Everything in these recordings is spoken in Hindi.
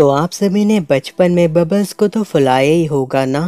तो आप सभी ने बचपन में बबल्स को तो फुलाया ही होगा ना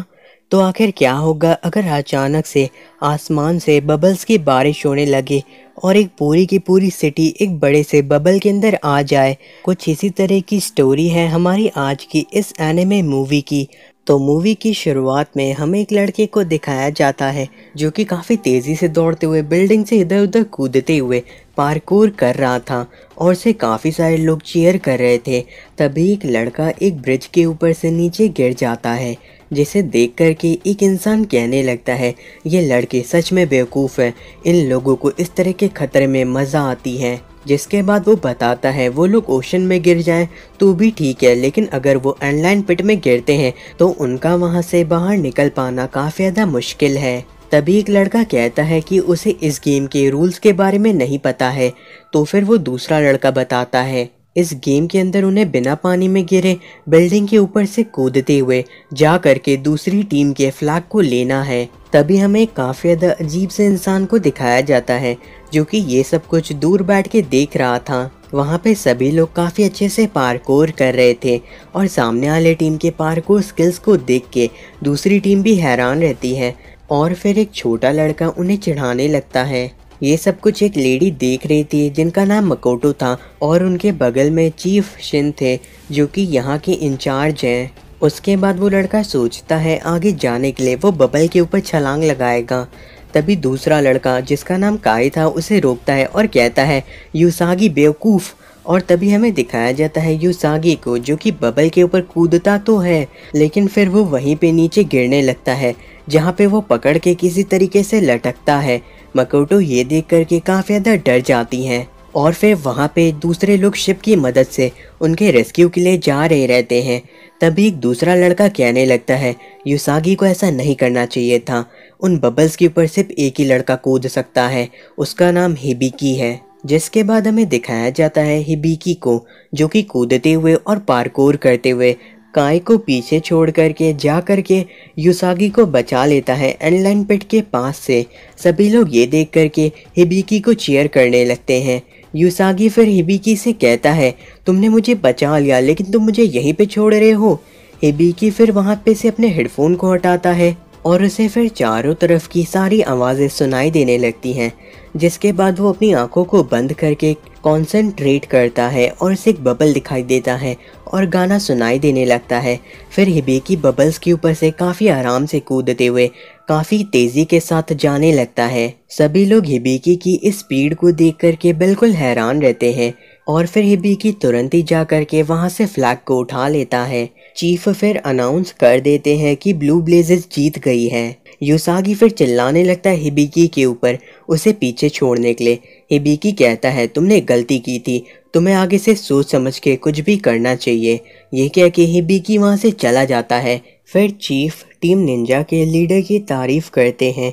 तो आखिर क्या होगा अगर अचानक से आसमान से बबल्स की बारिश होने लगे और एक पूरी की पूरी सिटी एक बड़े से बबल के अंदर आ जाए कुछ इसी तरह की स्टोरी है हमारी आज की इस एनिमे मूवी की तो मूवी की शुरुआत में हमें एक लड़के को दिखाया जाता है जो कि काफ़ी तेज़ी से दौड़ते हुए बिल्डिंग से इधर उधर कूदते हुए पार्कोर कर रहा था और उसे काफ़ी सारे लोग चेयर कर रहे थे तभी एक लड़का एक ब्रिज के ऊपर से नीचे गिर जाता है जिसे देख कर के एक इंसान कहने लगता है ये लड़के सच में बेवकूफ़ हैं इन लोगों को इस तरह के खतरे में मज़ा आती है जिसके बाद वो बताता है वो लोग ओशन में गिर जाएं तो भी ठीक है लेकिन अगर वो एयरलाइन पिट में गिरते हैं तो उनका वहाँ से बाहर निकल पाना काफ़ी ज़्यादा मुश्किल है तभी एक लड़का कहता है कि उसे इस गेम के रूल्स के बारे में नहीं पता है तो फिर वो दूसरा लड़का बताता है इस गेम के अंदर उन्हें बिना पानी में गिरे बिल्डिंग के ऊपर से कूदते हुए जा करके दूसरी टीम के फ्लैग को लेना है तभी हमें काफ़ी ज़्यादा अजीब से इंसान को दिखाया जाता है जो कि ये सब कुछ दूर बैठ के देख रहा था वहाँ पे सभी लोग काफ़ी अच्छे से पार्कोर कर रहे थे और सामने वाले टीम के पार्कोर स्किल्स को देख के दूसरी टीम भी हैरान रहती है और फिर एक छोटा लड़का उन्हें चढ़ाने लगता है ये सब कुछ एक लेडी देख रही थी जिनका नाम मकोटो था और उनके बगल में चीफ शिन थे जो कि यहाँ के इंचार्ज हैं उसके बाद वो लड़का सोचता है आगे जाने के लिए वो बबल के ऊपर छलांग लगाएगा तभी दूसरा लड़का जिसका नाम काई था उसे रोकता है और कहता है यूसागी बेवकूफ़ और तभी हमें दिखाया जाता है सागी को जो कि बबल के ऊपर कूदता तो है लेकिन फिर वो वहीं पे नीचे गिरने लगता है जहाँ पे वो पकड़ के किसी तरीके से लटकता है मकोटो ये देख कर के काफ़ी ज़्यादा डर जाती है और फिर वहाँ पे दूसरे लोग शिप की मदद से उनके रेस्क्यू के लिए जा रहे रहते हैं तभी एक दूसरा लड़का कहने लगता है युसागी को ऐसा नहीं करना चाहिए था उन बबल्स के ऊपर सिर्फ एक ही लड़का कूद सकता है उसका नाम हिबिकी है जिसके बाद हमें दिखाया जाता है हिबिकी को जो कि कूदते हुए और पारकोर करते हुए काय को पीछे छोड़ करके जा करके युसागी को बचा लेता है एनलाइन पेट के पास से सभी लोग ये देख करके हिबिकी को चेयर करने लगते हैं युसागी फिर हिबिकी से कहता है तुमने मुझे बचा लिया लेकिन तुम मुझे यहीं पे छोड़ रहे हो हिबिकी फिर वहाँ पे से अपने हेडफोन को हटाता है और उसे फिर चारों तरफ की सारी आवाज़ें सुनाई देने लगती हैं जिसके बाद वो अपनी आंखों को बंद करके कंसंट्रेट करता है और उसे एक बबल दिखाई देता है और गाना सुनाई देने लगता है फिर हिबेकी बबल्स के ऊपर से काफ़ी आराम से कूदते हुए काफ़ी तेज़ी के साथ जाने लगता है सभी लोग हिबेकी की इस स्पीड को देख करके बिल्कुल हैरान रहते हैं और फिर हिबिकी तुरंत ही जा करके वहाँ से फ्लैग को उठा लेता है चीफ फिर अनाउंस कर देते हैं कि ब्लू ब्लेजेस जीत गई है युसागी फिर चिल्लाने लगता है हिबिकी के ऊपर उसे पीछे छोड़ने के लिए हिबिकी कहता है तुमने गलती की थी तुम्हें आगे से सोच समझ के कुछ भी करना चाहिए यह कह के हिबिकी वहाँ से चला जाता है फिर चीफ टीम निंजा के लीडर की तारीफ करते हैं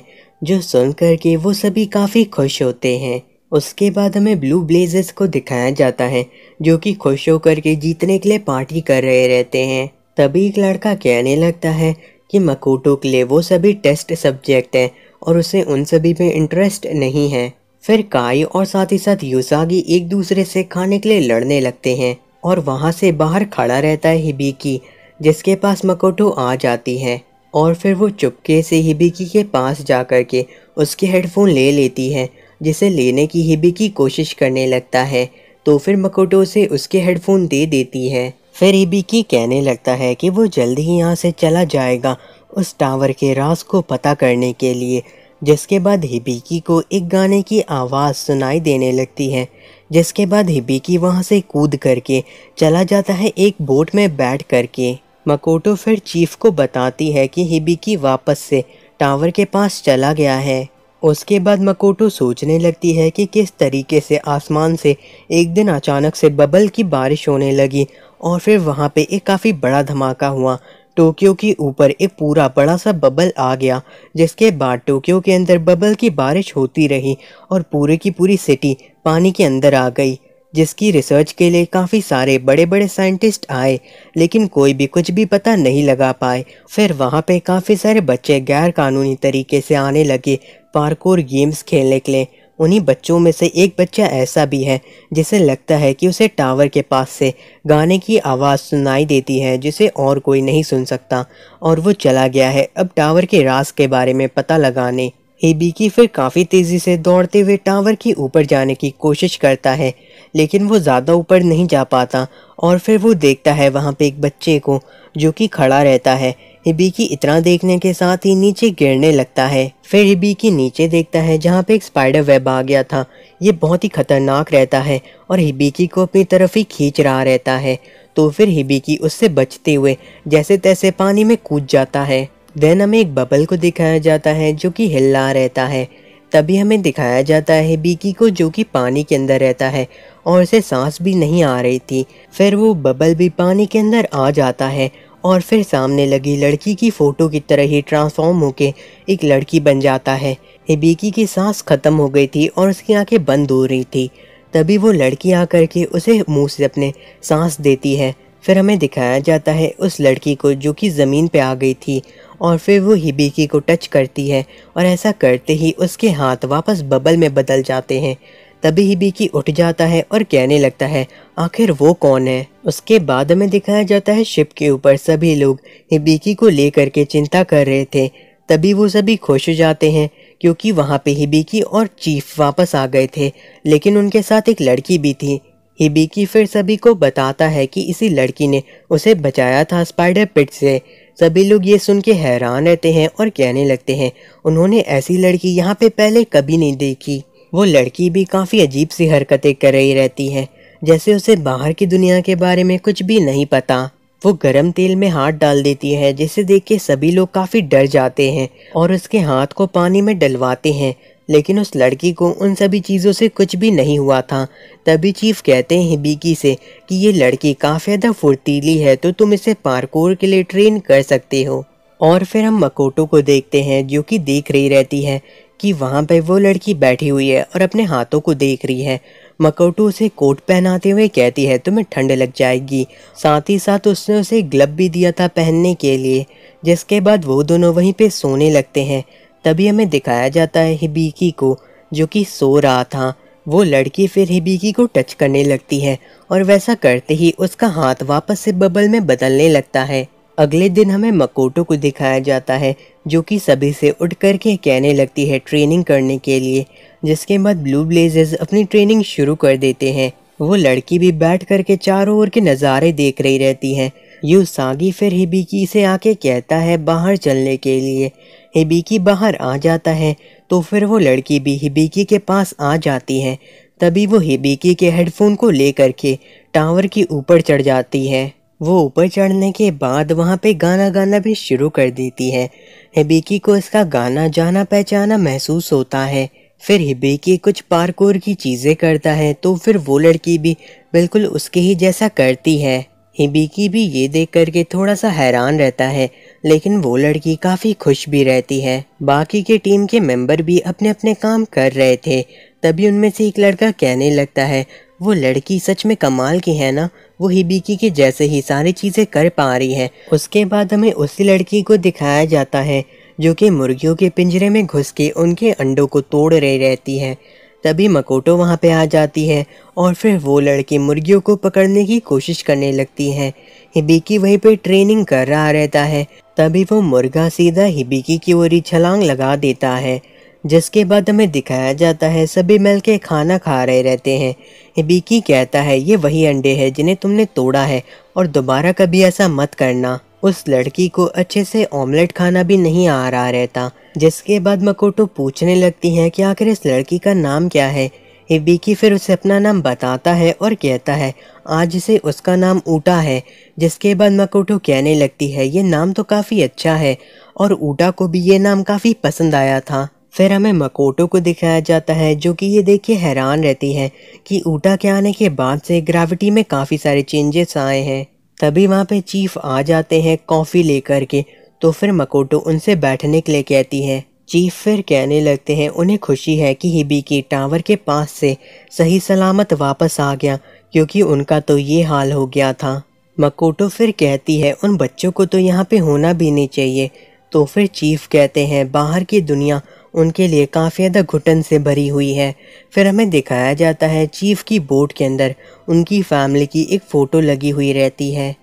जो सुन कर के वो सभी काफ़ी खुश होते हैं उसके बाद हमें ब्लू ब्लेजर्स को दिखाया जाता है जो कि खुश होकर के जीतने के लिए पार्टी कर रहे रहते हैं तभी एक लड़का कहने लगता है कि मकोटो के लिए वो सभी टेस्ट सब्जेक्ट हैं और उसे उन सभी में इंटरेस्ट नहीं है फिर काई और साथ ही साथ युसागी एक दूसरे से खाने के लिए लड़ने लगते हैं और वहाँ से बाहर खड़ा रहता है हिबिकी जिसके पास मकोटो आ जाती है और फिर वो चुपके से हिबिकी के पास जा के उसके हेडफोन ले लेती है जिसे लेने की हिबी की कोशिश करने लगता है तो फिर मकोटो से उसके हेडफोन दे देती है फिर की कहने लगता है कि वो जल्द ही यहाँ से चला जाएगा उस टावर के राज को पता करने के लिए जिसके बाद हिबिकी को एक गाने की आवाज़ सुनाई देने लगती है जिसके बाद हिबिकी वहाँ से कूद करके चला जाता है एक बोट में बैठ करके मकोटो फिर चीफ को बताती है कि हिबिकी वापस से टावर के पास चला गया है उसके बाद मकोटो सोचने लगती है कि किस तरीके से आसमान से एक दिन अचानक से बबल की बारिश होने लगी और फिर वहाँ पे एक काफ़ी बड़ा धमाका हुआ टोक्यो के ऊपर एक पूरा बड़ा सा बबल आ गया जिसके बाद टोक्यो के अंदर बबल की बारिश होती रही और पूरे की पूरी सिटी पानी के अंदर आ गई जिसकी रिसर्च के लिए काफ़ी सारे बड़े बड़े साइंटिस्ट आए लेकिन कोई भी कुछ भी पता नहीं लगा पाए फिर वहाँ पे काफ़ी सारे बच्चे गैर कानूनी तरीके से आने लगे पार्कोर गेम्स खेलने के लिए उन्हीं बच्चों में से एक बच्चा ऐसा भी है जिसे लगता है कि उसे टावर के पास से गाने की आवाज़ सुनाई देती है जिसे और कोई नहीं सुन सकता और वो चला गया है अब टावर के रास के बारे में पता लगाने हेबिकी फिर काफ़ी तेज़ी से दौड़ते हुए टावर के ऊपर जाने की कोशिश करता है लेकिन वो ज़्यादा ऊपर नहीं जा पाता और फिर वो देखता है वहाँ पे एक बच्चे को जो कि खड़ा रहता है हिबिकी इतना देखने के साथ ही नीचे गिरने लगता है फिर हिबिकी नीचे देखता है जहाँ पे एक स्पाइडर वेब आ गया था ये बहुत ही खतरनाक रहता है और हिबिकी को अपनी तरफ ही खींच रहा रहता है तो फिर हिबिकी उससे बचते हुए जैसे तैसे पानी में कूद जाता है देन हमें एक बबल को दिखाया जाता है जो कि हिल रहता है तभी हमें दिखाया जाता है बीकी को जो कि पानी के अंदर रहता है और उसे सांस भी नहीं आ रही थी फिर वो बबल भी पानी के अंदर आ जाता है और फिर सामने लगी लड़की की फ़ोटो की तरह ही ट्रांसफॉर्म होके एक लड़की बन जाता है हिबीकी की सांस ख़त्म हो गई थी और उसकी आंखें बंद हो रही थी तभी वो लड़की आकर के उसे मुंह से अपने सांस देती है फिर हमें दिखाया जाता है उस लड़की को जो कि ज़मीन पे आ गई थी और फिर वो हिबिकी को टच करती है और ऐसा करते ही उसके हाथ वापस बबल में बदल जाते हैं तभी हिबिकी उठ जाता है और कहने लगता है आखिर वो कौन है उसके बाद में दिखाया जाता है शिप के ऊपर सभी लोग हिबिकी को लेकर के चिंता कर रहे थे तभी वो सभी खुश हो जाते हैं क्योंकि वहाँ पे हिबिकी और चीफ वापस आ गए थे लेकिन उनके साथ एक लड़की भी थी हिबिकी फिर सभी को बताता है कि इसी लड़की ने उसे बचाया था स्पाइडर पिट से सभी लोग ये सुन के हैरान रहते हैं और कहने लगते हैं उन्होंने ऐसी लड़की यहाँ पे पहले कभी नहीं देखी वो लड़की भी काफ़ी अजीब सी हरकतें कर रही रहती है जैसे उसे बाहर की दुनिया के बारे में कुछ भी नहीं पता वो गरम तेल में हाथ डाल देती है जिसे देख के सभी लोग काफ़ी डर जाते हैं और उसके हाथ को पानी में डलवाते हैं लेकिन उस लड़की को उन सभी चीज़ों से कुछ भी नहीं हुआ था तभी चीफ कहते हैं बीकी से कि ये लड़की ज़्यादा फुर्तीली है तो तुम इसे पार्कोर के लिए ट्रेन कर सकते हो और फिर हम मकोटो को देखते हैं जो कि देख रही रहती है कि वहाँ पर वो लड़की बैठी हुई है और अपने हाथों को देख रही है मकोटो उसे कोट पहनाते हुए कहती है तुम्हें ठंड लग जाएगी साथ ही साथ उसने उसे ग्लब भी दिया था पहनने के लिए जिसके बाद वो दोनों वहीं पे सोने लगते हैं तभी हमें दिखाया जाता है हिबिकी को जो कि सो रहा था वो लड़की फिर हिबिकी को टच करने लगती है और वैसा करते ही उसका हाथ वापस से बबल में बदलने लगता है अगले दिन हमें मकोटो को दिखाया जाता है जो कि सभी से उठ कर के कहने लगती है ट्रेनिंग करने के लिए जिसके बाद ब्लू ब्लेजर्स अपनी ट्रेनिंग शुरू कर देते हैं वो लड़की भी बैठ कर के चारों ओर के नज़ारे देख रही रहती हैं यू सागी फिर हिबिकी से आके कहता है बाहर चलने के लिए हिबिकी बाहर आ जाता है तो फिर वो लड़की भी हिबिकी के पास आ जाती है तभी वो हिबिकी के हेडफोन को ले के टावर के ऊपर चढ़ जाती है वो ऊपर चढ़ने के बाद वहाँ पे गाना गाना भी शुरू कर देती है हिबिकी को इसका गाना जाना पहचाना महसूस होता है फिर हिबिकी कुछ पार्कोर की चीज़ें करता है तो फिर वो लड़की भी बिल्कुल उसके ही जैसा करती है हिबिकी भी ये देख करके थोड़ा सा हैरान रहता है लेकिन वो लड़की काफ़ी खुश भी रहती है बाकी के टीम के मेंबर भी अपने अपने काम कर रहे थे तभी उनमें से एक लड़का कहने लगता है वो लड़की सच में कमाल की है ना वो हिबिकी के जैसे ही सारी चीज़ें कर पा रही है उसके बाद हमें उसी लड़की को दिखाया जाता है जो कि मुर्गियों के पिंजरे में घुस के उनके अंडों को तोड़ रही रहती है तभी मकोटो वहाँ पे आ जाती है और फिर वो लड़की मुर्गियों को पकड़ने की कोशिश करने लगती है हिबिकी वहीं पे ट्रेनिंग कर रहा रहता है तभी वो मुर्गा सीधा हिबिकी की ही छलांग लगा देता है जिसके बाद हमें दिखाया जाता है सभी मिल के खाना खा रहे रहते हैं हिबिकी कहता है ये वही अंडे हैं जिन्हें तुमने तोड़ा है और दोबारा कभी ऐसा मत करना उस लड़की को अच्छे से ऑमलेट खाना भी नहीं आ रहा रहता जिसके बाद मकोटो पूछने लगती है कि आखिर इस लड़की का नाम क्या है हिबिकी फिर उसे अपना नाम बताता है और कहता है आज से उसका नाम ऊटा है जिसके बाद मकोटो कहने लगती है ये नाम तो काफ़ी अच्छा है और ऊटा को भी ये नाम काफ़ी पसंद आया था फिर हमें मकोटो को दिखाया जाता है जो कि ये देखिए हैरान रहती है कि ऊटा के आने के बाद से ग्राविटी में काफ़ी सारे चेंजेस आए हैं तभी वहाँ पे चीफ आ जाते हैं कॉफ़ी लेकर के तो फिर मकोटो उनसे बैठने के लिए कहती है चीफ फिर कहने लगते हैं उन्हें खुशी है कि हिबी की टावर के पास से सही सलामत वापस आ गया क्योंकि उनका तो ये हाल हो गया था मकोटो फिर कहती है उन बच्चों को तो यहाँ पे होना भी नहीं चाहिए तो फिर चीफ कहते हैं बाहर की दुनिया उनके लिए काफ़ी ज़्यादा घुटन से भरी हुई है फिर हमें दिखाया जाता है चीफ की बोट के अंदर उनकी फैमिली की एक फ़ोटो लगी हुई रहती है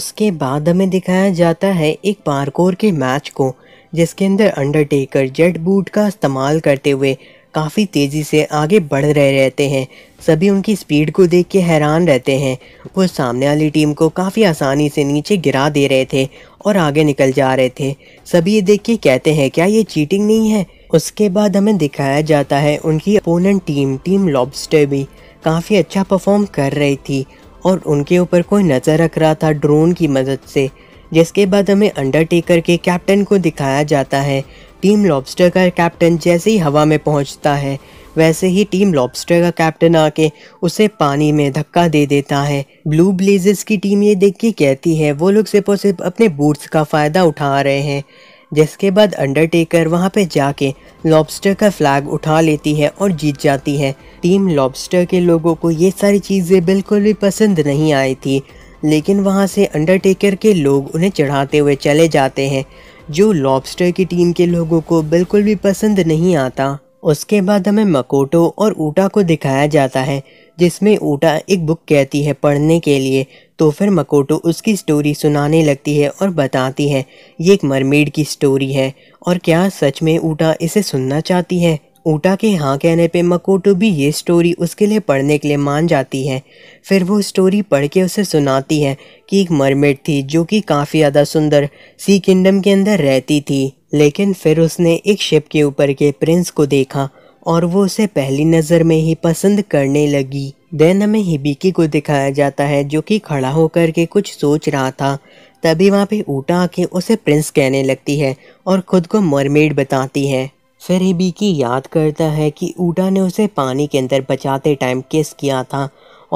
उसके बाद हमें दिखाया जाता है एक पार्कोर के मैच को जिसके अंदर अंडरटेकर जेट बूट का इस्तेमाल करते हुए काफ़ी तेज़ी से आगे बढ़ रहे रहते हैं सभी उनकी स्पीड को देख के हैरान रहते हैं वो सामने वाली टीम को काफ़ी आसानी से नीचे गिरा दे रहे थे और आगे निकल जा रहे थे सभी ये देख के कहते हैं क्या ये चीटिंग नहीं है उसके बाद हमें दिखाया जाता है उनकी अपोनेंट टीम टीम लॉबस्टर भी काफ़ी अच्छा परफॉर्म कर रही थी और उनके ऊपर कोई नज़र रख रहा था ड्रोन की मदद से जिसके बाद हमें अंडरटेकर के कैप्टन को दिखाया जाता है टीम लॉबस्टर का कैप्टन जैसे ही हवा में पहुंचता है वैसे ही टीम लॉबस्टर का कैप्टन आके उसे पानी में धक्का दे देता है ब्लू ब्लेजर्स की टीम ये देख के कहती है वो लोग सिर्फ और सिर्फ अपने बूट्स का फ़ायदा उठा रहे हैं जिसके बाद अंडरटेकर वहाँ पे जाके लॉबस्टर का फ्लैग उठा लेती है और जीत जाती है टीम लॉबस्टर के लोगों को ये सारी चीज़ें बिल्कुल भी पसंद नहीं आई थी लेकिन वहाँ से अंडरटेकर के लोग उन्हें चढ़ाते हुए चले जाते हैं जो लॉबस्टर की टीम के लोगों को बिल्कुल भी पसंद नहीं आता उसके बाद हमें मकोटो और ऊटा को दिखाया जाता है जिसमें ऊटा एक बुक कहती है पढ़ने के लिए तो फिर मकोटो उसकी स्टोरी सुनाने लगती है और बताती है ये एक मरमेड की स्टोरी है और क्या सच में ऊटा इसे सुनना चाहती है ओटा के हाँ कहने पे मकोटो भी ये स्टोरी उसके लिए पढ़ने के लिए मान जाती है फिर वो स्टोरी पढ़ के उसे सुनाती है कि एक मरमेड थी जो कि काफ़ी ज़्यादा सुंदर सी किंगडम के अंदर रहती थी लेकिन फिर उसने एक शिप के ऊपर के प्रिंस को देखा और वो उसे पहली नज़र में ही पसंद करने लगी देन हमें हिबिकी को दिखाया जाता है जो कि खड़ा होकर के कुछ सोच रहा था तभी वहाँ पे ऊटा आके उसे प्रिंस कहने लगती है और ख़ुद को मरमेड बताती है फिर की याद करता है कि ऊटा ने उसे पानी के अंदर बचाते टाइम किस किया था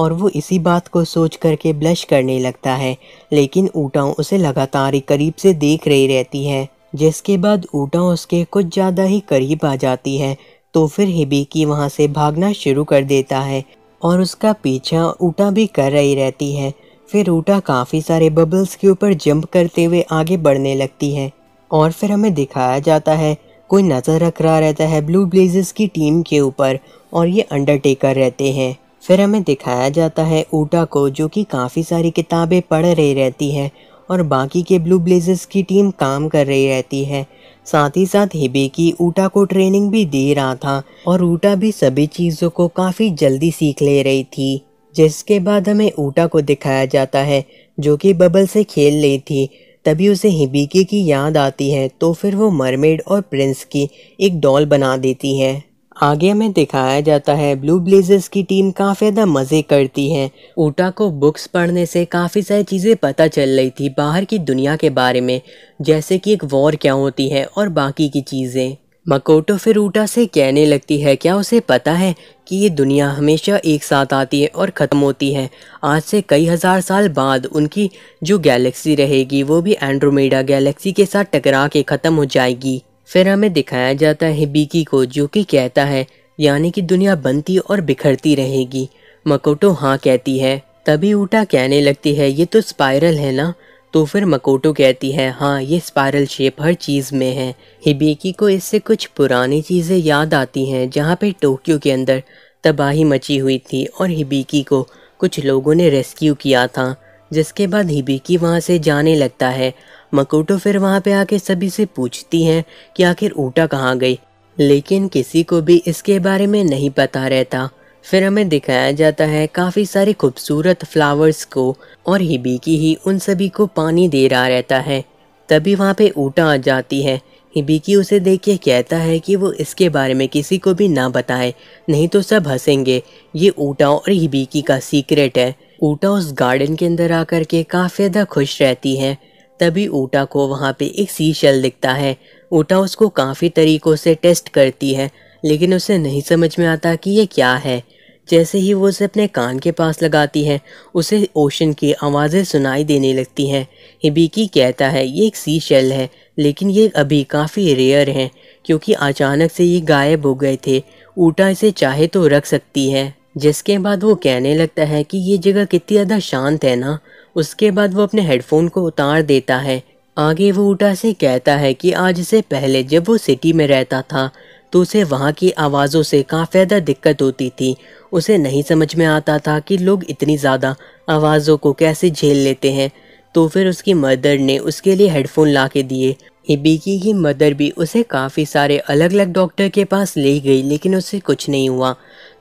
और वो इसी बात को सोच करके ब्लश करने लगता है लेकिन ऊटा उसे लगातार ही करीब से देख रही रहती है जिसके बाद ऊटा उसके कुछ ज़्यादा ही करीब आ जाती है तो फिर हिबी की वहाँ से भागना शुरू कर देता है और उसका पीछा ऊटा भी कर रही रहती है फिर ऊटा काफ़ी सारे बबल्स के ऊपर जंप करते हुए आगे बढ़ने लगती है और फिर हमें दिखाया जाता है कोई नज़र रख रहा रहता है ब्लू ब्लेजर्स की टीम के ऊपर और ये अंडरटेकर रहते हैं फिर हमें दिखाया जाता है ऊटा को जो कि काफ़ी सारी किताबें पढ़ रही रहती है और बाकी के ब्लू ब्लेजर्स की टीम काम कर रही रहती है साथ ही साथ हिबेकी ऊटा को ट्रेनिंग भी दे रहा था और ऊटा भी सभी चीज़ों को काफ़ी जल्दी सीख ले रही थी जिसके बाद हमें ऊटा को दिखाया जाता है जो कि बबल से खेल रही थी तभी उसे हिबिके की याद आती है तो फिर वो मरमेड और प्रिंस की एक डॉल बना देती है आगे हमें दिखाया जाता है ब्लू ब्लेजर्स की टीम काफ़ी ज़्यादा मज़े करती है ऊटा को बुक्स पढ़ने से काफ़ी सारी चीज़ें पता चल रही थी बाहर की दुनिया के बारे में जैसे कि एक वॉर क्या होती है और बाकी की चीज़ें मकोटो फिर ऊटा से कहने लगती है क्या उसे पता है कि ये दुनिया हमेशा एक साथ आती है और ख़त्म होती है आज से कई हज़ार साल बाद उनकी जो गैलेक्सी रहेगी वो भी एंड्रोमेडा गैलेक्सी के साथ टकरा के ख़त्म हो जाएगी फिर हमें दिखाया जाता है बीकी को जो कि कहता है यानी कि दुनिया बनती और बिखरती रहेगी मकोटो हाँ कहती है तभी ऊटा कहने लगती है ये तो स्पायरल है ना तो फिर मकोटो कहती है हाँ ये स्पायरल शेप हर चीज़ में है हिबेकी को इससे कुछ पुरानी चीज़ें याद आती हैं जहाँ पे टोक्यो के अंदर तबाही मची हुई थी और हिबिकी को कुछ लोगों ने रेस्क्यू किया था जिसके बाद हिबिकी वहाँ से जाने लगता है मकोटो फिर वहाँ पे आके सभी से पूछती हैं कि आखिर ऊटा कहाँ गई लेकिन किसी को भी इसके बारे में नहीं पता रहता फिर हमें दिखाया जाता है काफ़ी सारे खूबसूरत फ्लावर्स को और हिबीकी ही उन सभी को पानी दे रहा रहता है तभी वहाँ पे ऊटा आ जाती है हिबिकी उसे देख के कहता है कि वो इसके बारे में किसी को भी ना बताए नहीं तो सब हंसेंगे ये ऊटा और हिबिकी का सीक्रेट है ऊटा उस गार्डन के अंदर आकर के काफ़ी ज़्यादा खुश रहती है तभी ऊटा को वहाँ पे एक सी शेल दिखता है ऊटा उसको काफ़ी तरीक़ों से टेस्ट करती है लेकिन उसे नहीं समझ में आता कि ये क्या है जैसे ही वो उसे अपने कान के पास लगाती है उसे ओशन की आवाज़ें सुनाई देने लगती हैं हिबिकी कहता है ये एक सी शेल है लेकिन ये अभी काफ़ी रेयर हैं क्योंकि अचानक से ये गायब हो गए थे ऊटा इसे चाहे तो रख सकती है जिसके बाद वो कहने लगता है कि ये जगह कितनी ज़्यादा शांत है ना उसके बाद वो अपने हेडफोन को उतार देता है आगे वो ऊटा से कहता है कि आज से पहले जब वो सिटी में रहता था तो उसे वहाँ की आवाज़ों से काफ़ी ज़्यादा दिक्कत होती थी उसे नहीं समझ में आता था कि लोग इतनी ज़्यादा आवाज़ों को कैसे झेल लेते हैं तो फिर उसकी मदर ने उसके लिए हेडफोन ला के दिए हिबिकी की मदर भी उसे काफ़ी सारे अलग अलग डॉक्टर के पास ले गई लेकिन उसे कुछ नहीं हुआ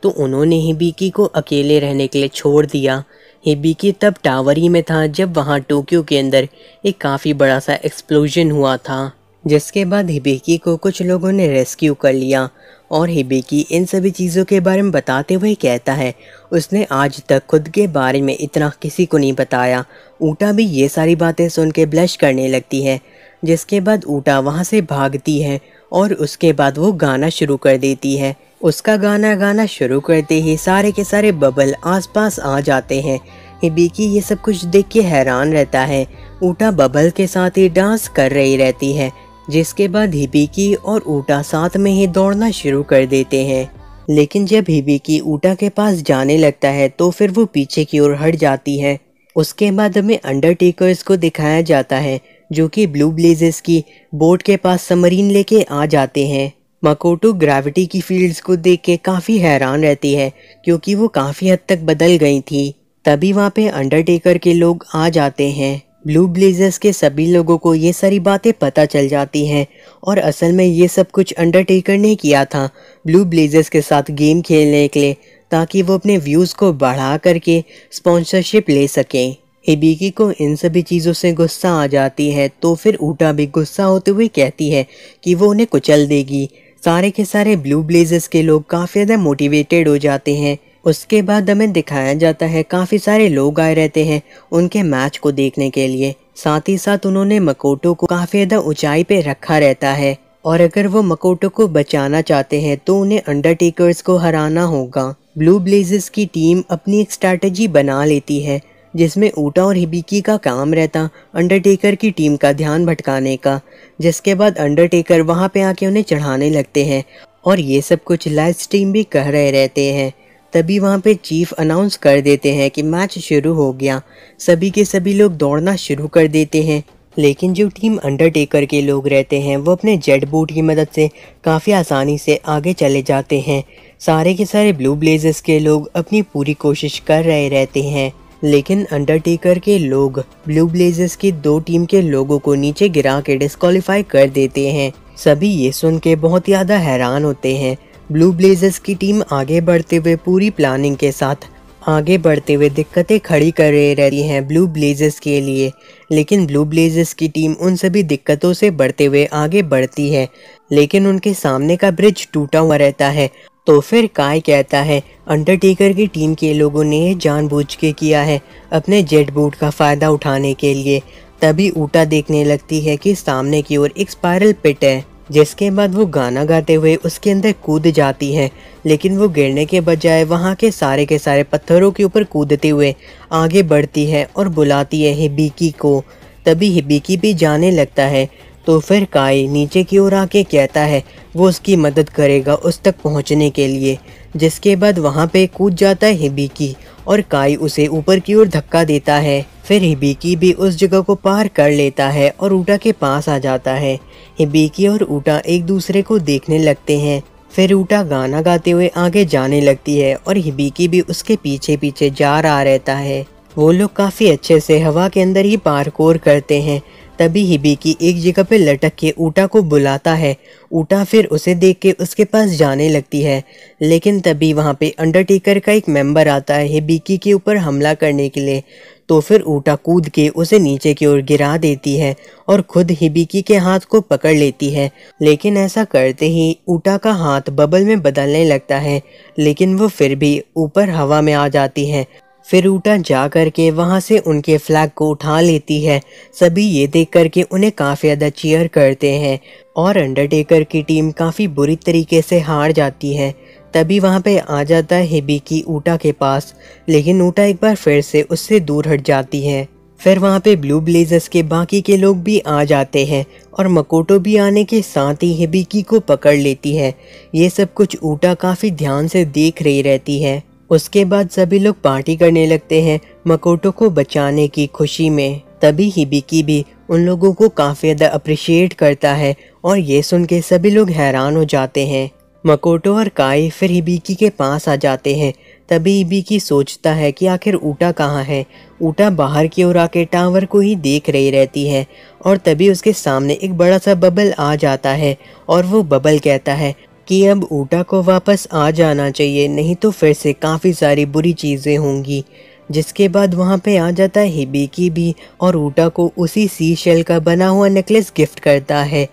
तो उन्होंने हिबिकी को अकेले रहने के लिए छोड़ दिया हिबिकी तब टावर ही में था जब वहाँ टोक्यो के अंदर एक काफ़ी बड़ा सा एक्सप्लोजन हुआ था जिसके बाद हिबेकी को कुछ लोगों ने रेस्क्यू कर लिया और हिबेकी इन सभी चीज़ों के बारे में बताते हुए कहता है उसने आज तक खुद के बारे में इतना किसी को नहीं बताया ऊटा भी ये सारी बातें सुन के ब्लश करने लगती है जिसके बाद ऊटा वहाँ से भागती है और उसके बाद वो गाना शुरू कर देती है उसका गाना गाना शुरू करते ही सारे के सारे बबल आसपास आ जाते हैं हिबिकी ये सब कुछ देख के हैरान रहता है ऊटा बबल के साथ ही डांस कर रही रहती है जिसके बाद हिबिकी और ऊटा साथ में ही दौड़ना शुरू कर देते हैं लेकिन जब हिबिकी ऊटा के पास जाने लगता है तो फिर वो पीछे की ओर हट जाती है उसके बाद हमें अंडरटेकर्स को दिखाया जाता है जो कि ब्लू ब्लेजेस की बोट के पास समरीन लेके आ जाते हैं मकोटो ग्रेविटी की फील्ड्स को देख के काफ़ी हैरान रहती है क्योंकि वो काफ़ी हद तक बदल गई थी तभी वहाँ पे अंडरटेकर के लोग आ जाते हैं ब्लू ब्लेजर्स के सभी लोगों को ये सारी बातें पता चल जाती हैं और असल में ये सब कुछ अंडरटेकर ने किया था ब्लू ब्लेजर्स के साथ गेम खेलने के लिए ताकि वो अपने व्यूज़ को बढ़ा करके स्पॉन्सरशिप ले सकें हिबिकी को इन सभी चीज़ों से गुस्सा आ जाती है तो फिर ऊटा भी गुस्सा होते हुए कहती है कि वो उन्हें कुचल देगी सारे के सारे ब्लू ब्लेजर्स के लोग काफ़ी ज़्यादा मोटिवेटेड हो जाते हैं उसके बाद हमें दिखाया जाता है काफ़ी सारे लोग आए रहते हैं उनके मैच को देखने के लिए साथ ही साथ उन्होंने मकोटो को काफ़ी ज़्यादा ऊंचाई पे रखा रहता है और अगर वो मकोटो को बचाना चाहते हैं तो उन्हें अंडरटेकर्स को हराना होगा ब्लू ब्लेजर्स की टीम अपनी एक स्ट्रैटेजी बना लेती है जिसमें ऊटा और हिबिकी का काम रहता अंडरटेकर की टीम का ध्यान भटकाने का जिसके बाद अंडरटेकर वहाँ पे आके उन्हें चढ़ाने लगते हैं और ये सब कुछ लाइव स्ट्रीम भी कह रहे रहते हैं तभी वहाँ पे चीफ अनाउंस कर देते हैं कि मैच शुरू हो गया सभी के सभी लोग दौड़ना शुरू कर देते हैं लेकिन जो टीम अंडरटेकर के लोग रहते हैं वो अपने जेट बूट की मदद से काफ़ी आसानी से आगे चले जाते हैं सारे के सारे ब्लू ब्लेजर्स के लोग अपनी पूरी कोशिश कर रहे रहते हैं लेकिन अंडरटेकर के लोग ब्लू ब्लेजर्स की दो टीम के लोगों को नीचे गिरा के डिस्कालीफाई कर देते हैं सभी ये सुन के बहुत ज़्यादा हैरान होते हैं ब्लू ब्लेजर्स की टीम आगे बढ़ते हुए पूरी प्लानिंग के साथ आगे बढ़ते हुए दिक्कतें खड़ी कर रही हैं ब्लू ब्लेजर्स के लिए लेकिन ब्लू ब्लेजर्स की टीम उन सभी दिक्कतों से बढ़ते हुए आगे बढ़ती है लेकिन उनके सामने का ब्रिज टूटा हुआ रहता है तो फिर काय कहता है अंडरटेकर की टीम के लोगों ने जान बूझ के किया है अपने जेट बूट का फ़ायदा उठाने के लिए तभी ऊटा देखने लगती है कि सामने की ओर एक स्पायरल पिट है जिसके बाद वो गाना गाते हुए उसके अंदर कूद जाती है लेकिन वो गिरने के बजाय वहाँ के सारे के सारे पत्थरों के ऊपर कूदते हुए आगे बढ़ती है और बुलाती है हिबिकी को तभी हिबिकी भी जाने लगता है तो फिर काई नीचे की ओर आके कहता है वो उसकी मदद करेगा उस तक पहुँचने के लिए जिसके बाद वहाँ पे कूद जाता है हिबिकी और काई उसे ऊपर की ओर धक्का देता है फिर हिबिकी भी उस जगह को पार कर लेता है और ऊटा के पास आ जाता है हिबिकी और ऊटा एक दूसरे को देखने लगते हैं फिर ऊटा गाना गाते हुए आगे जाने लगती है और हिबिकी भी उसके पीछे पीछे जा रहा रहता है वो लोग काफ़ी अच्छे से हवा के अंदर ही पारकोर करते हैं तभी की एक जगह पर लटक के ऊटा को बुलाता है ऊटा फिर उसे देख के उसके पास जाने लगती है लेकिन तभी वहाँ पे अंडरटेकर का एक मेंबर आता है हिबिकी के ऊपर हमला करने के लिए तो फिर ऊटा कूद के उसे नीचे की ओर गिरा देती है और खुद हिबिकी के हाथ को पकड़ लेती है लेकिन ऐसा करते ही ऊटा का हाथ बबल में बदलने लगता है लेकिन वो फिर भी ऊपर हवा में आ जाती है फेरूटा जा कर के वहाँ से उनके फ्लैग को उठा लेती है सभी ये देख कर के उन्हें काफ़ी ज़्यादा चीयर करते हैं और अंडरटेकर की टीम काफ़ी बुरी तरीके से हार जाती है तभी वहाँ पे आ जाता है की ऊटा के पास लेकिन ऊटा एक बार फिर से उससे दूर हट जाती है फिर वहाँ पे ब्लू ब्लेजर्स के बाकी के लोग भी आ जाते हैं और मकोटो भी आने के साथ ही हिबिकी को पकड़ लेती है ये सब कुछ ऊटा काफ़ी ध्यान से देख रही रहती है उसके बाद सभी लोग पार्टी करने लगते हैं मकोटो को बचाने की खुशी में तभी हिबिकी भी उन लोगों को काफ़ी ज़्यादा अप्रिशिएट करता है और ये सुन के सभी लोग हैरान हो जाते हैं मकोटो और काई फिर हिबिकी के पास आ जाते हैं तभी हिबिकी सोचता है कि आखिर ऊटा कहाँ है ऊटा बाहर की ओर आके टावर को ही देख रही रहती है और तभी उसके सामने एक बड़ा सा बबल आ जाता है और वो बबल कहता है कि अब ऊटा को वापस आ जाना चाहिए नहीं तो फिर से काफ़ी सारी बुरी चीज़ें होंगी जिसके बाद वहाँ पे आ जाता है हिबिकी भी और ऊटा को उसी सी शेल का बना हुआ नेकलेस गिफ्ट करता है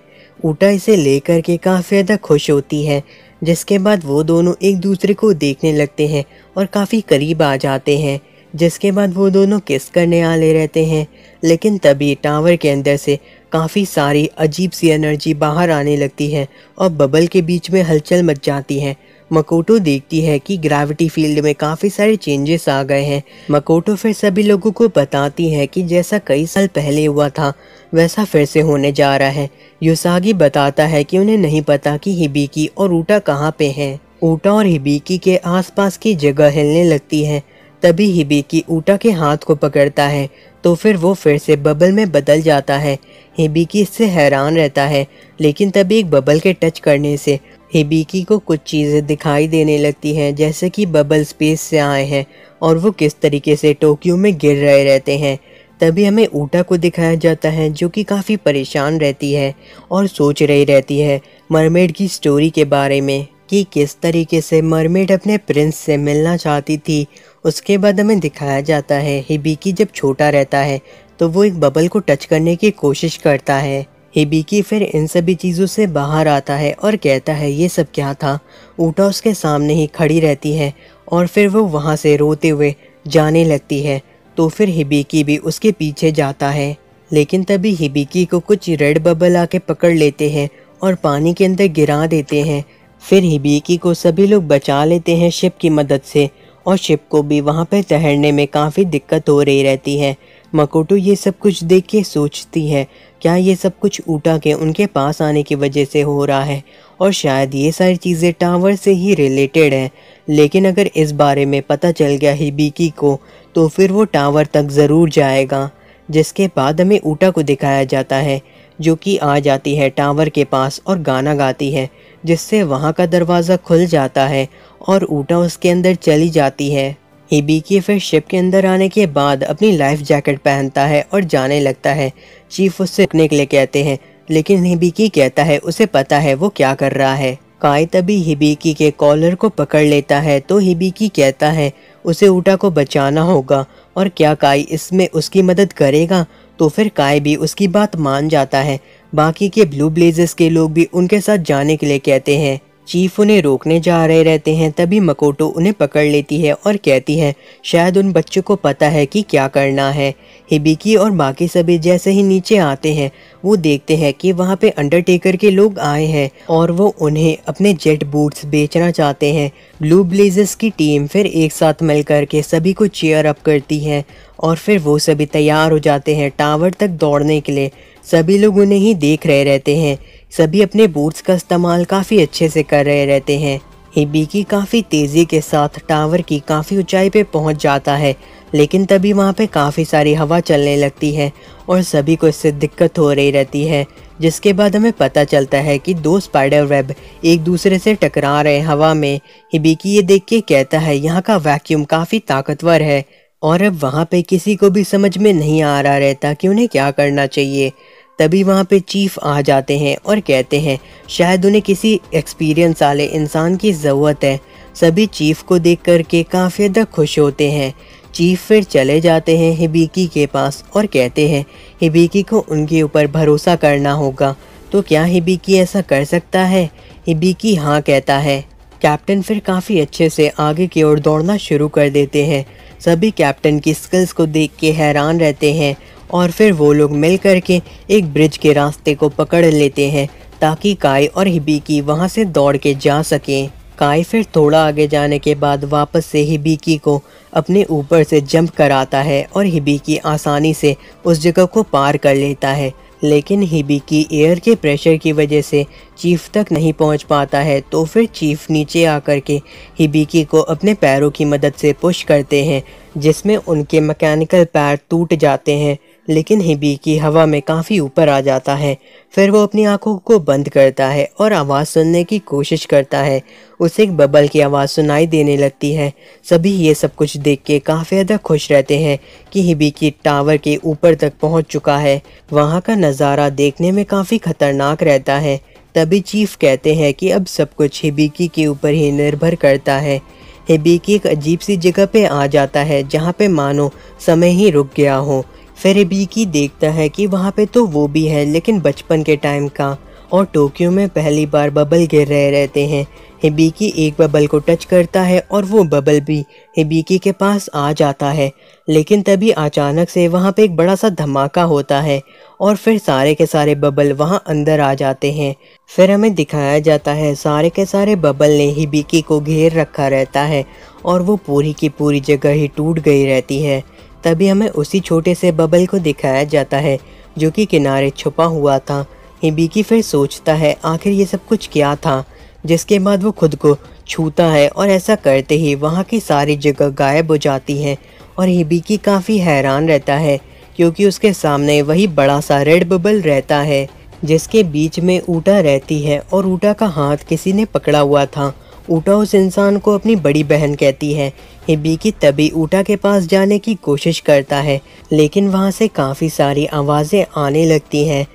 ऊटा इसे लेकर के काफ़ी ज़्यादा खुश होती है जिसके बाद वो दोनों एक दूसरे को देखने लगते हैं और काफ़ी करीब आ जाते हैं जिसके बाद वो दोनों किस करने ले रहते हैं लेकिन तभी टावर के अंदर से काफ़ी सारी अजीब सी एनर्जी बाहर आने लगती है और बबल के बीच में हलचल मच जाती है मकोटो देखती है कि ग्रेविटी फील्ड में काफ़ी सारे चेंजेस आ गए हैं मकोटो फिर सभी लोगों को बताती है कि जैसा कई साल पहले हुआ था वैसा फिर से होने जा रहा है योसागी बताता है कि उन्हें नहीं पता कि हिबिकी और ऊटा कहाँ पे हैं ऊटा और हिबिकी के आसपास की जगह हिलने लगती है तभी हिबिकी ऊटा के हाथ को पकड़ता है तो फिर वो फिर से बबल में बदल जाता है हिबिकी इससे हैरान रहता है लेकिन तभी एक बबल के टच करने से हिबिकी को कुछ चीज़ें दिखाई देने लगती हैं जैसे कि बबल स्पेस से आए हैं और वो किस तरीके से टोक्यो में गिर रहे रहते हैं तभी हमें ऊटा को दिखाया जाता है जो कि काफ़ी परेशान रहती है और सोच रही रहती है मरमेड की स्टोरी के बारे में कि किस तरीके से मरमेड अपने प्रिंस से मिलना चाहती थी उसके बाद हमें दिखाया जाता है हिबिकी जब छोटा रहता है तो वो एक बबल को टच करने की कोशिश करता है हिबिकी फिर इन सभी चीज़ों से बाहर आता है और कहता है ये सब क्या था ऊटा उसके सामने ही खड़ी रहती है और फिर वो वहाँ से रोते हुए जाने लगती है तो फिर हिबिकी भी उसके पीछे जाता है लेकिन तभी हिबिकी को कुछ रेड बबल आके पकड़ लेते हैं और पानी के अंदर गिरा देते हैं फिर हिबिकी को सभी लोग बचा लेते हैं शिप की मदद से और शिप को भी वहाँ पर ठहरने में काफ़ी दिक्कत हो रही रहती है मकोटो ये सब कुछ देख के सोचती है क्या ये सब कुछ ऊटा के उनके पास आने की वजह से हो रहा है और शायद ये सारी चीज़ें टावर से ही रिलेटेड हैं लेकिन अगर इस बारे में पता चल गया हिबिकी को तो फिर वो टावर तक ज़रूर जाएगा जिसके बाद हमें ऊटा को दिखाया जाता है जो कि आ जाती है टावर के पास और गाना गाती है जिससे वहाँ का दरवाज़ा खुल जाता है और ऊटा उसके अंदर चली जाती है हिबिकी फिर शिप के अंदर आने के बाद अपनी लाइफ जैकेट पहनता है और जाने लगता है चीफ उससे रुकने के लिए कहते हैं लेकिन हिबिकी कहता है उसे पता है वो क्या कर रहा है काय तभी हिबिकी के कॉलर को पकड़ लेता है तो हिबिकी कहता है उसे ऊटा को बचाना होगा और क्या काय इसमें उसकी मदद करेगा तो फिर काय भी उसकी बात मान जाता है बाकी के ब्लू ब्लेजर्स के लोग भी उनके साथ जाने के लिए कहते हैं चीफ उन्हें रोकने जा रहे रहते हैं तभी मकोटो उन्हें पकड़ लेती है और कहती है शायद उन बच्चों को पता है कि क्या करना है हिबिकी और बाकी सभी जैसे ही नीचे आते हैं वो देखते हैं कि वहाँ पे अंडरटेकर के लोग आए हैं और वो उन्हें अपने जेट बूट्स बेचना चाहते हैं ब्लू ब्लेजर्स की टीम फिर एक साथ मिल करके सभी को चेयर अप करती है और फिर वो सभी तैयार हो जाते हैं टावर तक दौड़ने के लिए सभी लोग उन्हें ही देख रहे रहते हैं सभी अपने बोर्ड्स का इस्तेमाल काफ़ी अच्छे से कर रहे रहते हैं की काफ़ी तेज़ी के साथ टावर की काफ़ी ऊंचाई पे पहुंच जाता है लेकिन तभी वहाँ पे काफ़ी सारी हवा चलने लगती है और सभी को इससे दिक्कत हो रही रहती है जिसके बाद हमें पता चलता है कि दो स्पाइडर वेब एक दूसरे से टकरा रहे हवा में हिबिकी ये देख के कहता है यहाँ का वैक्यूम काफ़ी ताकतवर है और अब वहाँ पे किसी को भी समझ में नहीं आ रहा रहता कि उन्हें क्या करना चाहिए तभी वहाँ पे चीफ आ जाते हैं और कहते हैं शायद उन्हें किसी एक्सपीरियंस वाले इंसान की ज़रूरत है सभी चीफ को देख करके काफ़ी हद तक खुश होते हैं चीफ फिर चले जाते हैं हिबिकी के पास और कहते हैं हिबीकी को उनके ऊपर भरोसा करना होगा तो क्या हिबिकी ऐसा कर सकता है हिबिकी हाँ कहता है कैप्टन फिर काफ़ी अच्छे से आगे की ओर दौड़ना शुरू कर देते हैं सभी कैप्टन की स्किल्स को देख के हैरान रहते हैं और फिर वो लोग मिल कर के एक ब्रिज के रास्ते को पकड़ लेते हैं ताकि काय और हिबिकी वहाँ से दौड़ के जा सकें काय फिर थोड़ा आगे जाने के बाद वापस से हिबिकी को अपने ऊपर से जंप कराता है और हिबिकी आसानी से उस जगह को पार कर लेता है लेकिन हिबी की एयर के प्रेशर की वजह से चीफ तक नहीं पहुंच पाता है तो फिर चीफ नीचे आकर के हिबिकी को अपने पैरों की मदद से पुश करते हैं जिसमें उनके मैकेनिकल पैर टूट जाते हैं लेकिन हिबी की हवा में काफ़ी ऊपर आ जाता है फिर वो अपनी आंखों को बंद करता है और आवाज़ सुनने की कोशिश करता है उसे एक बबल की आवाज़ सुनाई देने लगती है सभी ये सब कुछ देख के काफ़ी ज़्यादा खुश रहते हैं कि हिबी की टावर के ऊपर तक पहुंच चुका है वहाँ का नज़ारा देखने में काफ़ी खतरनाक रहता है तभी चीफ कहते हैं कि अब सब कुछ हिबिकी के ऊपर ही निर्भर करता है हिबिकी एक अजीब सी जगह पे आ जाता है जहाँ पे मानो समय ही रुक गया हो फिर बीकी देखता है कि वहाँ पे तो वो भी है लेकिन बचपन के टाइम का और टोक्यो में पहली बार बबल गिर रहे रहते हैं हिबीकी एक बबल को टच करता है और वो बबल भी हिबीकी के पास आ जाता है लेकिन तभी अचानक से वहाँ पे एक बड़ा सा धमाका होता है और फिर सारे के सारे बबल वहाँ अंदर आ जाते हैं फिर हमें दिखाया जाता है सारे के सारे बबल ने हिबीकी को घेर रखा रहता है और वो पूरी की पूरी जगह ही टूट गई रहती है तभी हमें उसी छोटे से बबल को दिखाया जाता है जो कि किनारे छुपा हुआ था हिबिकी फिर सोचता है आखिर ये सब कुछ क्या था जिसके बाद वो खुद को छूता है और ऐसा करते ही वहाँ की सारी जगह गायब हो जाती है और हिबिकी काफ़ी हैरान रहता है क्योंकि उसके सामने वही बड़ा सा रेड बबल रहता है जिसके बीच में ऊटा रहती है और ऊटा का हाथ किसी ने पकड़ा हुआ था ऊटा उस इंसान को अपनी बड़ी बहन कहती है हिब्बी की तभी ऊटा के पास जाने की कोशिश करता है लेकिन वहाँ से काफ़ी सारी आवाज़ें आने लगती हैं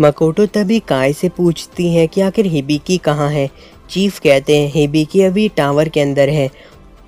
मकोटो तभी काय से पूछती है कि आखिर हिबिकी कहाँ है चीफ कहते हैं हिबिकी अभी टावर के अंदर है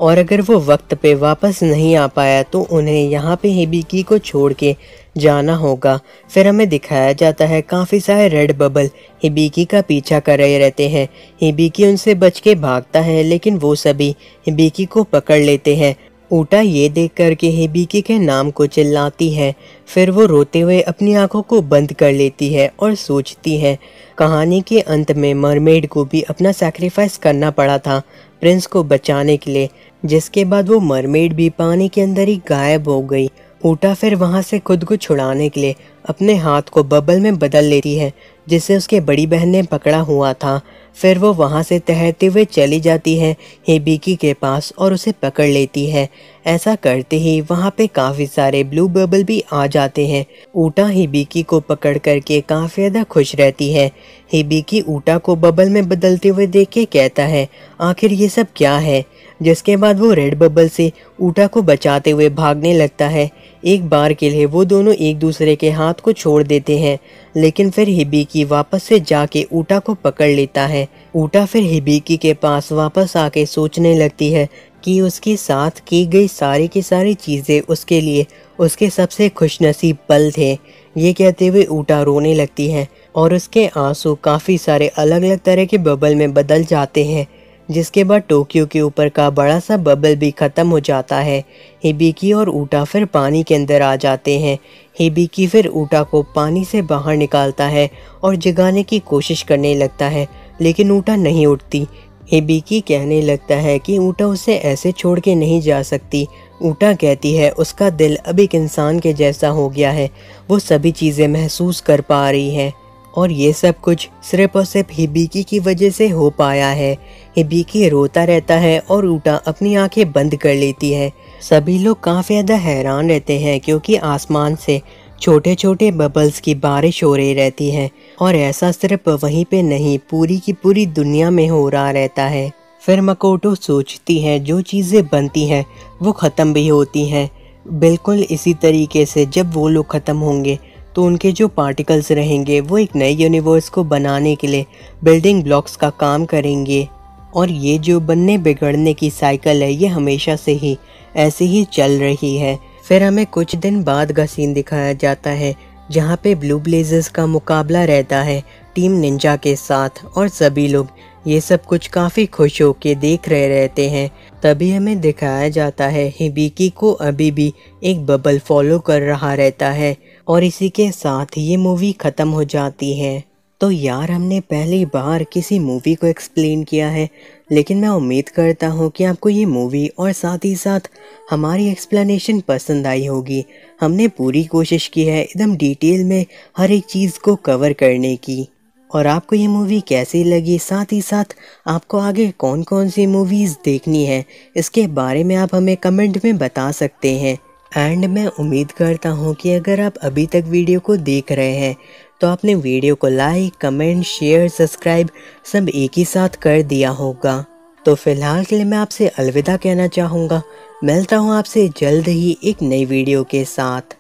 और अगर वो वक्त पे वापस नहीं आ पाया तो उन्हें यहाँ पे हिबिकी को छोड़ के जाना होगा फिर हमें दिखाया जाता है काफ़ी सारे रेड बबल हिबिकी का पीछा कर रहे रहते हैं हिबिकी उनसे बच के भागता है लेकिन वो सभी हिबिकी को पकड़ लेते हैं ऊटा ये देख कर के हिबिकी के नाम को चिल्लाती है फिर वो रोते हुए अपनी आंखों को बंद कर लेती है और सोचती है कहानी के अंत में मरमेड को भी अपना सेक्रीफाइस करना पड़ा था प्रिंस को बचाने के लिए जिसके बाद वो मरमेड भी पानी के अंदर ही गायब हो गई ऊटा फिर वहाँ से खुद को छुड़ाने के लिए अपने हाथ को बबल में बदल लेती है जिसे उसके बड़ी बहन ने पकड़ा हुआ था फिर वो वहाँ से तैरते हुए चली जाती है हेबिकी के पास और उसे पकड़ लेती है ऐसा करते ही वहाँ पे काफ़ी सारे ब्लू बबल भी आ जाते हैं ऊटा हिबिकी को पकड़ करके काफ़ी ज़्यादा खुश रहती है हिबिकी ऊटा को बबल में बदलते हुए देख के कहता है आखिर ये सब क्या है जिसके बाद वो रेड बबल से ऊटा को बचाते हुए भागने लगता है एक बार के लिए वो दोनों एक दूसरे के हाथ को छोड़ देते हैं लेकिन फिर हिबिकी वापस से जाके ऊटा को पकड़ लेता है ऊटा फिर हिबिकी के पास वापस आके सोचने लगती है कि उसके साथ की गई सारी की सारी चीज़ें उसके लिए उसके सबसे खुशनसीब पल थे ये कहते हुए ऊटा रोने लगती है और उसके आंसू काफ़ी सारे अलग अलग तरह के बबल में बदल जाते हैं जिसके बाद टोक्यो के ऊपर का बड़ा सा बबल भी ख़त्म हो जाता है हिबिकी और ऊटा फिर पानी के अंदर आ जाते हैं हिबिकी फिर ऊटा को पानी से बाहर निकालता है और जगाने की कोशिश करने लगता है लेकिन ऊटा नहीं उठती हिबिकी कहने लगता है कि ऊटा उसे ऐसे छोड़ के नहीं जा सकती ऊटा कहती है उसका दिल अब एक इंसान के जैसा हो गया है वो सभी चीज़ें महसूस कर पा रही है और ये सब कुछ सिर्फ और सिर्फ हिबिकी की वजह से हो पाया है हिबिकी रोता रहता है और ऊटा अपनी आंखें बंद कर लेती है सभी लोग काफ़ी ज़्यादा हैरान रहते हैं क्योंकि आसमान से छोटे छोटे बबल्स की बारिश हो रही रहती है और ऐसा सिर्फ वहीं पे नहीं पूरी की पूरी दुनिया में हो रहा रहता है फिर मकोटो सोचती है जो चीज़ें बनती हैं वो ख़त्म भी होती हैं बिल्कुल इसी तरीके से जब वो लोग ख़त्म होंगे तो उनके जो पार्टिकल्स रहेंगे वो एक नए यूनिवर्स को बनाने के लिए बिल्डिंग ब्लॉक्स का काम करेंगे और ये जो बनने बिगड़ने की साइकिल है ये हमेशा से ही ऐसे ही चल रही है फिर हमें कुछ दिन बाद का सीन दिखाया जाता है जहाँ पे ब्लू ब्लेजर्स का मुकाबला रहता है टीम निंजा के साथ और सभी लोग ये सब कुछ काफ़ी खुश हो के देख रहे रहते हैं तभी हमें दिखाया जाता है हिबिकी को अभी भी एक बबल फॉलो कर रहा रहता है और इसी के साथ ये मूवी ख़त्म हो जाती है तो यार हमने पहली बार किसी मूवी को एक्सप्लेन किया है लेकिन मैं उम्मीद करता हूँ कि आपको ये मूवी और साथ ही साथ हमारी एक्सप्लेनेशन पसंद आई होगी हमने पूरी कोशिश की है एकदम डिटेल में हर एक चीज़ को कवर करने की और आपको ये मूवी कैसी लगी साथ ही साथ आपको आगे कौन कौन सी मूवीज़ देखनी है इसके बारे में आप हमें कमेंट में बता सकते हैं एंड मैं उम्मीद करता हूँ कि अगर आप अभी तक वीडियो को देख रहे हैं तो आपने वीडियो को लाइक कमेंट शेयर सब्सक्राइब सब एक ही साथ कर दिया होगा तो फिलहाल के लिए मैं आपसे अलविदा कहना चाहूँगा मिलता हूँ आपसे जल्द ही एक नई वीडियो के साथ